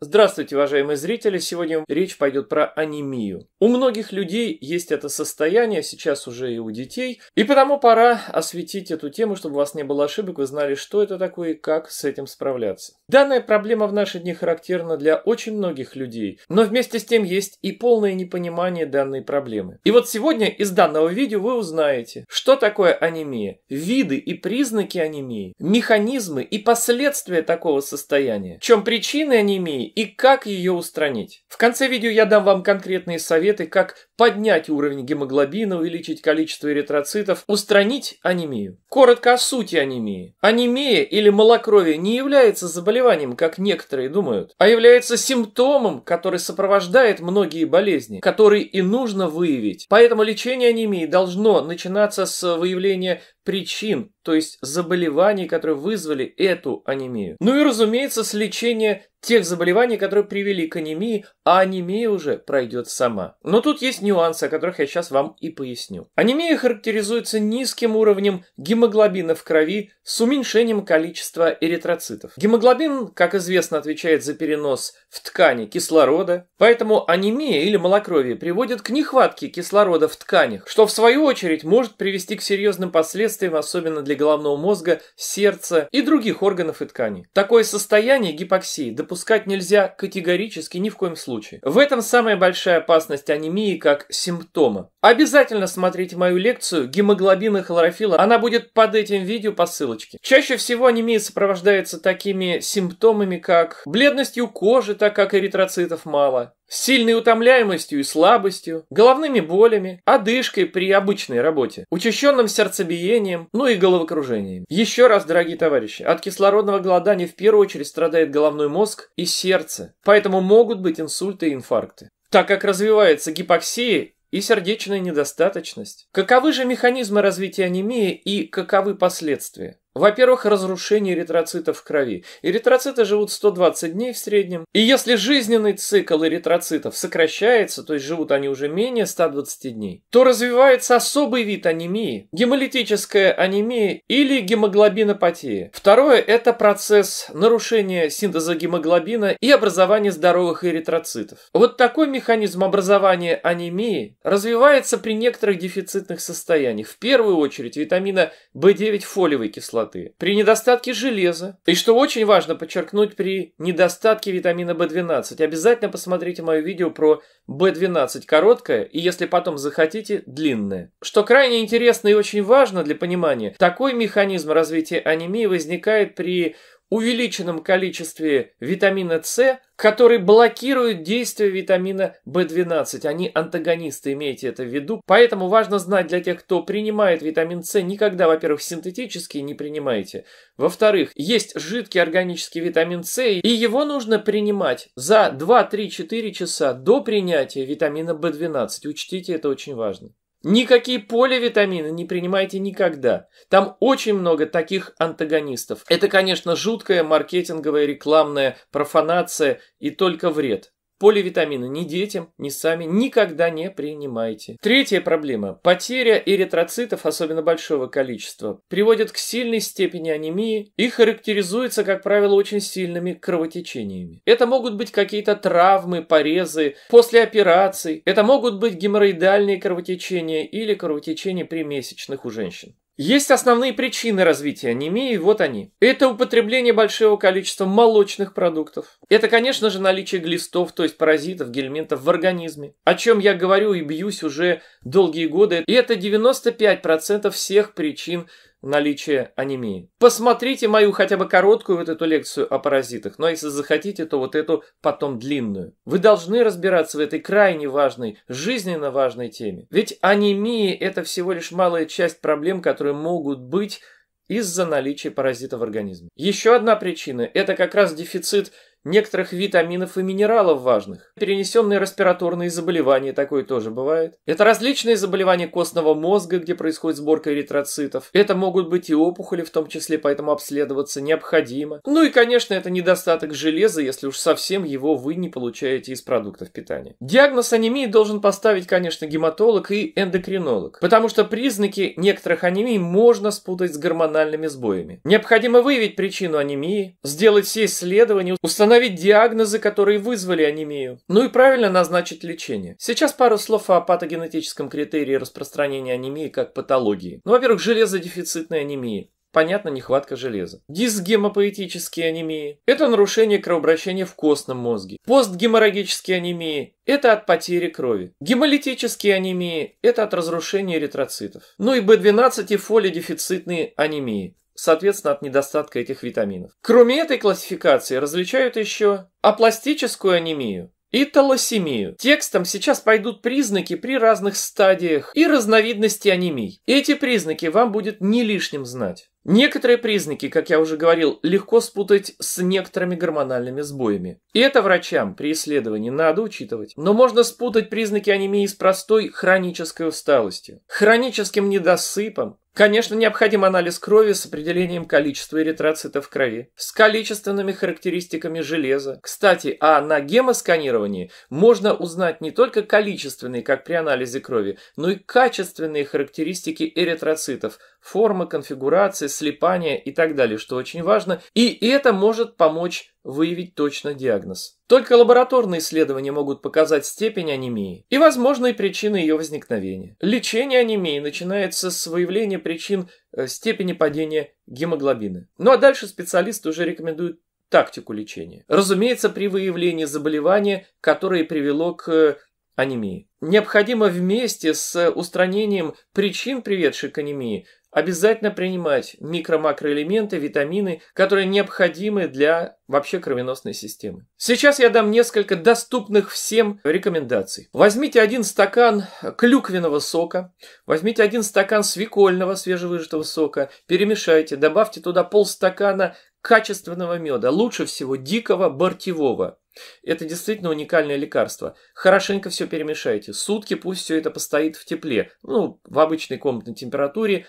Здравствуйте, уважаемые зрители! Сегодня речь пойдет про анемию. У многих людей есть это состояние, сейчас уже и у детей, и потому пора осветить эту тему, чтобы у вас не было ошибок, вы знали, что это такое и как с этим справляться. Данная проблема в наши дни характерна для очень многих людей, но вместе с тем есть и полное непонимание данной проблемы. И вот сегодня из данного видео вы узнаете, что такое анемия, виды и признаки анемии, механизмы и последствия такого состояния, в чем причины анемии и как ее устранить. В конце видео я дам вам конкретные советы, как поднять уровень гемоглобина, увеличить количество эритроцитов, устранить анемию. Коротко о сути анемии. Анемия или малокровие не является заболеванием, как некоторые думают, а является симптомом, который сопровождает многие болезни, которые и нужно выявить. Поэтому лечение анемии должно начинаться с выявления причин, то есть заболеваний, которые вызвали эту анемию. Ну и, разумеется, с лечения тех заболеваний, которые привели к анемии, а анемия уже пройдет сама. Но тут есть нюансы, о которых я сейчас вам и поясню. Анемия характеризуется низким уровнем гемоглобина в крови с уменьшением количества эритроцитов. Гемоглобин, как известно, отвечает за перенос в ткани кислорода, поэтому анемия или малокровие приводит к нехватке кислорода в тканях, что в свою очередь может привести к серьезным последствиям последствиям, особенно для головного мозга, сердца и других органов и тканей. Такое состояние гипоксии допускать нельзя категорически ни в коем случае. В этом самая большая опасность анемии как симптома. Обязательно смотрите мою лекцию «Гемоглобин и хлорофилла». Она будет под этим видео по ссылочке. Чаще всего анемия сопровождается такими симптомами, как бледностью кожи, так как эритроцитов мало, с сильной утомляемостью и слабостью, головными болями, одышкой при обычной работе, учащенным сердцебиением, ну и головокружением. Еще раз, дорогие товарищи, от кислородного голодания в первую очередь страдает головной мозг и сердце, поэтому могут быть инсульты и инфаркты. Так как развивается гипоксия и сердечная недостаточность. Каковы же механизмы развития анемии и каковы последствия? Во-первых, разрушение эритроцитов в крови. Эритроциты живут 120 дней в среднем. И если жизненный цикл эритроцитов сокращается, то есть живут они уже менее 120 дней, то развивается особый вид анемии – гемолитическая анемия или гемоглобинопатия. Второе – это процесс нарушения синтеза гемоглобина и образования здоровых эритроцитов. Вот такой механизм образования анемии развивается при некоторых дефицитных состояниях. В первую очередь витамина В9 фолиевой кислоты кислоты, при недостатке железа. И что очень важно подчеркнуть, при недостатке витамина В12. Обязательно посмотрите мое видео про В12 короткое и, если потом захотите, длинное. Что крайне интересно и очень важно для понимания, такой механизм развития анемии возникает при увеличенном количестве витамина С, который блокирует действие витамина В12. Они антагонисты, имейте это в виду. Поэтому важно знать для тех, кто принимает витамин С, никогда, во-первых, синтетический не принимайте. Во-вторых, есть жидкий органический витамин С, и его нужно принимать за 2-3-4 часа до принятия витамина В12. Учтите, это очень важно. Никакие поливитамины не принимайте никогда. Там очень много таких антагонистов. Это, конечно, жуткая маркетинговая рекламная профанация и только вред. Поливитамины ни детям, ни сами никогда не принимайте. Третья проблема. Потеря эритроцитов, особенно большого количества, приводит к сильной степени анемии и характеризуется, как правило, очень сильными кровотечениями. Это могут быть какие-то травмы, порезы, после операций. Это могут быть геморроидальные кровотечения или кровотечения при месячных у женщин. Есть основные причины развития анемии, вот они. Это употребление большого количества молочных продуктов. Это, конечно же, наличие глистов, то есть паразитов, гельминтов в организме. О чем я говорю и бьюсь уже долгие годы. И это 95% всех причин наличие анемии. Посмотрите мою хотя бы короткую вот эту лекцию о паразитах, но если захотите, то вот эту потом длинную. Вы должны разбираться в этой крайне важной, жизненно важной теме. Ведь анемия – это всего лишь малая часть проблем, которые могут быть из-за наличия паразита в организме. Еще одна причина – это как раз дефицит некоторых витаминов и минералов важных. Перенесенные респираторные заболевания, такое тоже бывает. Это различные заболевания костного мозга, где происходит сборка эритроцитов. Это могут быть и опухоли, в том числе, поэтому обследоваться необходимо. Ну и, конечно, это недостаток железа, если уж совсем его вы не получаете из продуктов питания. Диагноз анемии должен поставить, конечно, гематолог и эндокринолог, потому что признаки некоторых анемий можно спутать с гормональными сбоями. Необходимо выявить причину анемии, сделать все исследования, установить установить диагнозы, которые вызвали анемию, ну и правильно назначить лечение. Сейчас пару слов о патогенетическом критерии распространения анемии как патологии. Ну, во-первых, железодефицитная анемия. Понятно, нехватка железа. Дисгемопоэтические анемии – это нарушение кровообращения в костном мозге. Постгеморрагические анемии – это от потери крови. Гемолитические анемии – это от разрушения эритроцитов. Ну и B12 и фолиодефицитные анемии соответственно, от недостатка этих витаминов. Кроме этой классификации различают еще апластическую анемию, и талосемию. Текстом сейчас пойдут признаки при разных стадиях и разновидности анемий. Эти признаки вам будет не лишним знать. Некоторые признаки, как я уже говорил, легко спутать с некоторыми гормональными сбоями. И это врачам при исследовании надо учитывать. Но можно спутать признаки анемии с простой хронической усталостью, хроническим недосыпом, Конечно, необходим анализ крови с определением количества эритроцитов в крови, с количественными характеристиками железа. Кстати, а на гемосканировании можно узнать не только количественные, как при анализе крови, но и качественные характеристики эритроцитов, формы, конфигурации, слепания и так далее, что очень важно. И это может помочь выявить точно диагноз. Только лабораторные исследования могут показать степень анемии и возможные причины ее возникновения. Лечение анемии начинается с выявления причин э, степени падения гемоглобина. Ну а дальше специалисты уже рекомендуют тактику лечения. Разумеется, при выявлении заболевания, которое привело к э, анемии. Необходимо вместе с устранением причин, приведших к анемии, Обязательно принимать микро-макроэлементы, витамины, которые необходимы для вообще кровеносной системы. Сейчас я дам несколько доступных всем рекомендаций. Возьмите один стакан клюквенного сока, возьмите один стакан свекольного свежевыжатого сока, перемешайте, добавьте туда полстакана качественного меда, лучше всего дикого бортевого. Это действительно уникальное лекарство. Хорошенько все перемешайте. Сутки пусть все это постоит в тепле, ну, в обычной комнатной температуре,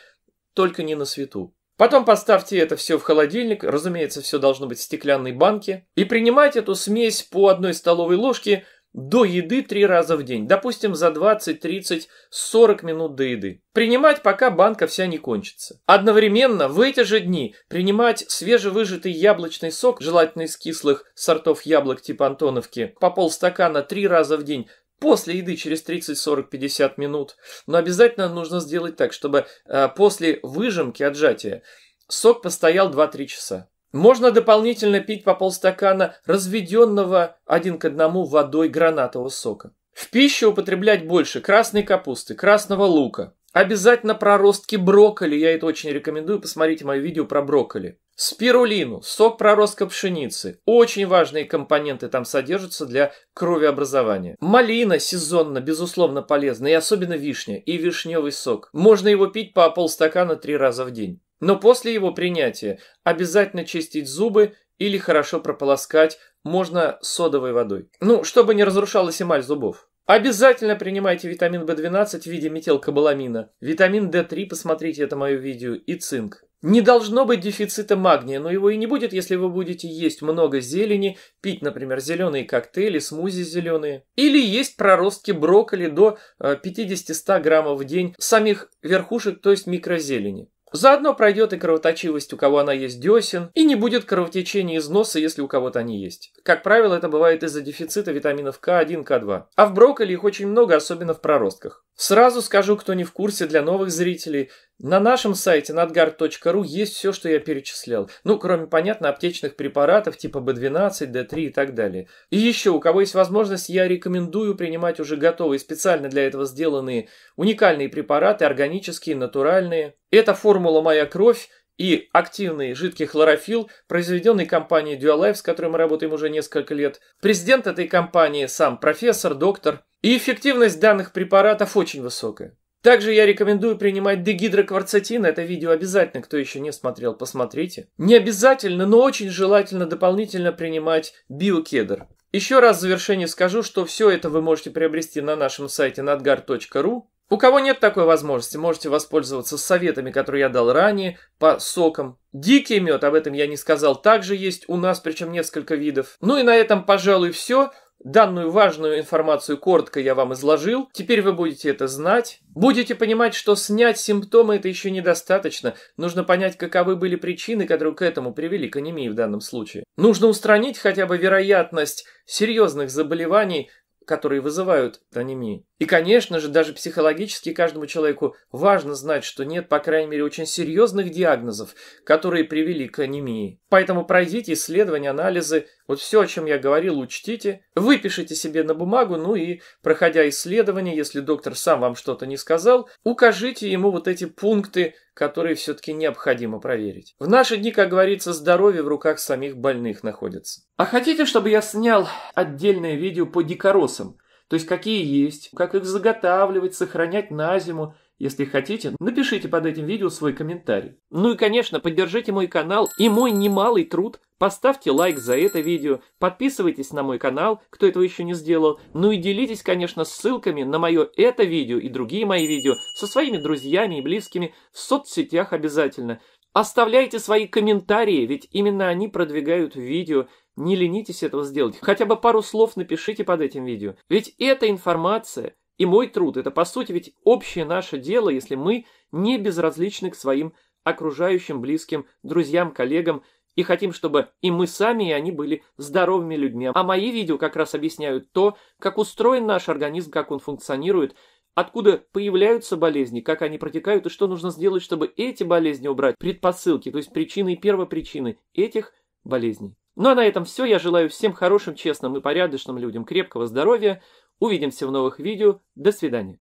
только не на свету. Потом поставьте это все в холодильник, разумеется, все должно быть в стеклянной банке, и принимайте эту смесь по одной столовой ложке до еды три раза в день, допустим, за 20, 30, 40 минут до еды. Принимать, пока банка вся не кончится. Одновременно в эти же дни принимать свежевыжатый яблочный сок, желательно из кислых сортов яблок типа Антоновки, по полстакана три раза в день после еды через 30, 40, 50 минут. Но обязательно нужно сделать так, чтобы э, после выжимки, отжатия, сок постоял 2-3 часа. Можно дополнительно пить по полстакана разведенного один к одному водой гранатового сока. В пищу употреблять больше красной капусты, красного лука. Обязательно проростки брокколи, я это очень рекомендую, посмотрите мое видео про брокколи. Спирулину, сок проростка пшеницы. Очень важные компоненты там содержатся для кровеобразования. Малина сезонно, безусловно, полезна, и особенно вишня, и вишневый сок. Можно его пить по полстакана три раза в день. Но после его принятия обязательно чистить зубы или хорошо прополоскать, можно содовой водой. Ну, чтобы не разрушалась эмаль зубов. Обязательно принимайте витамин В12 в виде метилкобаламина, витамин D3, посмотрите это мое видео, и цинк. Не должно быть дефицита магния, но его и не будет, если вы будете есть много зелени, пить, например, зеленые коктейли, смузи зеленые, или есть проростки брокколи до 50-100 э, граммов в день самих верхушек, то есть микрозелени. Заодно пройдет и кровоточивость, у кого она есть десен, и не будет кровотечения из носа, если у кого-то они есть. Как правило, это бывает из-за дефицита витаминов К1, К2. А в брокколи их очень много, особенно в проростках. Сразу скажу, кто не в курсе для новых зрителей, на нашем сайте надгард.ру есть все, что я перечислял. Ну, кроме, понятно, аптечных препаратов типа B12, D3 и так далее. И еще, у кого есть возможность, я рекомендую принимать уже готовые, специально для этого сделанные уникальные препараты, органические, натуральные. Это формула «Моя кровь», и активный жидкий хлорофилл, произведенный компанией Dualife, с которой мы работаем уже несколько лет. Президент этой компании сам профессор, доктор. И эффективность данных препаратов очень высокая. Также я рекомендую принимать дегидрокварцетин, это видео обязательно, кто еще не смотрел, посмотрите. Не обязательно, но очень желательно дополнительно принимать биокедр. Еще раз в завершение скажу, что все это вы можете приобрести на нашем сайте nadgar.ru. У кого нет такой возможности, можете воспользоваться советами, которые я дал ранее, по сокам. Дикий мед, об этом я не сказал, также есть у нас, причем несколько видов. Ну и на этом, пожалуй, все. Данную важную информацию коротко я вам изложил, теперь вы будете это знать. Будете понимать, что снять симптомы это еще недостаточно, нужно понять, каковы были причины, которые к этому привели, к анемии в данном случае. Нужно устранить хотя бы вероятность серьезных заболеваний, которые вызывают анемию. И, конечно же, даже психологически каждому человеку важно знать, что нет, по крайней мере, очень серьезных диагнозов, которые привели к анемии. Поэтому пройдите исследования, анализы, вот все, о чем я говорил, учтите, выпишите себе на бумагу, ну и, проходя исследование, если доктор сам вам что-то не сказал, укажите ему вот эти пункты, которые все-таки необходимо проверить. В наши дни, как говорится, здоровье в руках самих больных находится. А хотите, чтобы я снял отдельное видео по дикоросам? то есть какие есть, как их заготавливать, сохранять на зиму. Если хотите, напишите под этим видео свой комментарий. Ну и, конечно, поддержите мой канал и мой немалый труд. Поставьте лайк за это видео, подписывайтесь на мой канал, кто этого еще не сделал. Ну и делитесь, конечно, ссылками на мое это видео и другие мои видео со своими друзьями и близкими в соцсетях обязательно. Оставляйте свои комментарии, ведь именно они продвигают видео, не ленитесь этого сделать. Хотя бы пару слов напишите под этим видео. Ведь эта информация и мой труд – это, по сути, ведь общее наше дело, если мы не безразличны к своим окружающим, близким, друзьям, коллегам, и хотим, чтобы и мы сами, и они были здоровыми людьми. А мои видео как раз объясняют то, как устроен наш организм, как он функционирует, откуда появляются болезни, как они протекают и что нужно сделать, чтобы эти болезни убрать, предпосылки, то есть причины и первопричины этих болезней. Ну а на этом все. Я желаю всем хорошим, честным и порядочным людям крепкого здоровья. Увидимся в новых видео. До свидания.